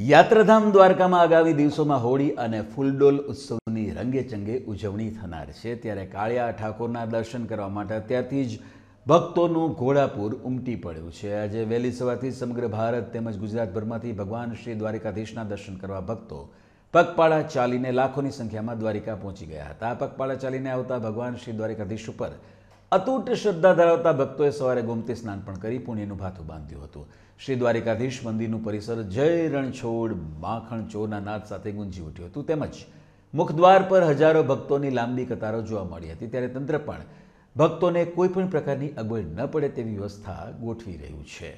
યાત્રાધામ દ્વારકામાં આગામી દિવસોમાં હોળી અને ફૂલડોલ ઉત્સવની રંગેચંગે ઉજવણી થનાર છે ત્યારે કાળિયા ઠાકોરના દર્શન કરવા માટે અત્યારથી જ ભક્તોનું ઘોડાપુર ઉમટી પડ્યું છે આજે વહેલી સવારથી સમગ્ર ભારત તેમજ ગુજરાતભરમાંથી ભગવાન શ્રી દ્વારિકાધીશના દર્શન કરવા ભક્તો પગપાળા ચાલીને લાખોની સંખ્યામાં દ્વારિકા પહોંચી ગયા હતા પગપાળા ચાલીને આવતા ભગવાન શ્રી દ્વારિકાધીશ ઉપર અતૂટ શ્રદ્ધા ધરાવતા ભક્તોએ સવારે ગોમતી સ્નાન પણ કરી પુણ્યનું ભાથું બાંધ્યું હતું શ્રી દ્વારિકાધીશ મંદિરનું પરિસર જય રણછોડ માખણ ચોરના નાદ સાથે ગુંજી ઉઠ્યું હતું તેમજ મુખદ્વાર પર હજારો ભક્તોની લાંબી કતારો જોવા મળી હતી ત્યારે તંત્ર પણ ભક્તોને કોઈપણ પ્રકારની અગવડ ન પડે તેવી વ્યવસ્થા ગોઠવી રહ્યું છે